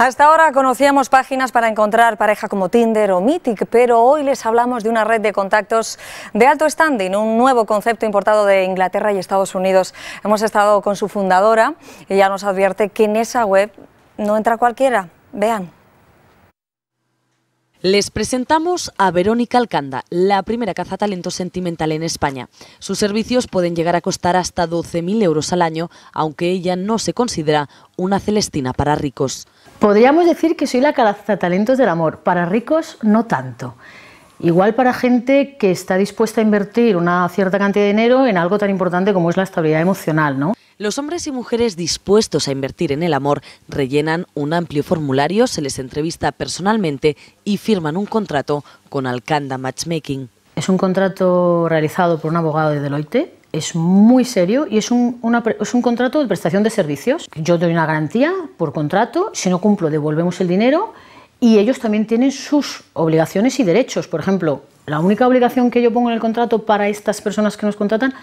Hasta ahora conocíamos páginas para encontrar pareja como Tinder o Mythic, pero hoy les hablamos de una red de contactos de alto standing, un nuevo concepto importado de Inglaterra y Estados Unidos. Hemos estado con su fundadora, y ella nos advierte que en esa web no entra cualquiera. Vean. Les presentamos a Verónica Alcanda, la primera cazatalento sentimental en España. Sus servicios pueden llegar a costar hasta 12.000 euros al año, aunque ella no se considera una celestina para ricos. Podríamos decir que soy la cazatalentos del amor, para ricos no tanto. Igual para gente que está dispuesta a invertir una cierta cantidad de dinero en algo tan importante como es la estabilidad emocional, ¿no? Los hombres y mujeres dispuestos a invertir en el amor rellenan un amplio formulario, se les entrevista personalmente y firman un contrato con Alcanda Matchmaking. Es un contrato realizado por un abogado de Deloitte es muy serio y es un, es un, contrato de prestación de servicios. Yo doy una garantía por contrato, si no cumplo devolvemos el dinero y ellos también tienen sus obligaciones y derechos. Por ejemplo, la única obligación que yo pongo en el contrato para estas personas que nos contratan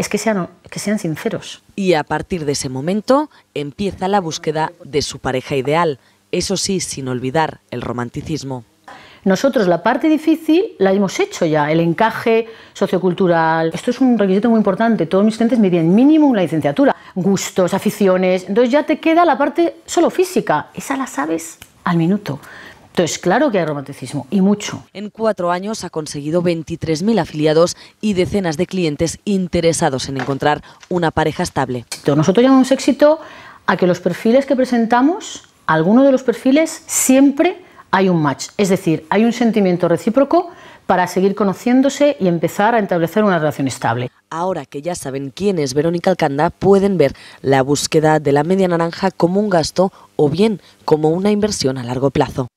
es que sean, que sean sinceros. Y a partir de ese momento empieza la búsqueda de su pareja ideal, eso sí, sin olvidar el romanticismo. Nosotros la parte difícil la hemos hecho ya, el encaje sociocultural. Esto es un requisito muy importante. Todos mis estudiantes me mínimo una licenciatura, gustos, aficiones. Entonces ya te queda la parte solo física. Esa la sabes al minuto. Entonces, claro que hay romanticismo, y mucho. En cuatro años ha conseguido 23.000 afiliados y decenas de clientes interesados en encontrar una pareja estable. Nosotros llamamos éxito a que los perfiles que presentamos, alguno de los perfiles, siempre hay un match. Es decir, hay un sentimiento recíproco para seguir conociéndose y empezar a establecer una relación estable. Ahora que ya saben quién es Verónica Alcanda, pueden ver la búsqueda de la media naranja como un gasto o bien como una inversión a largo plazo.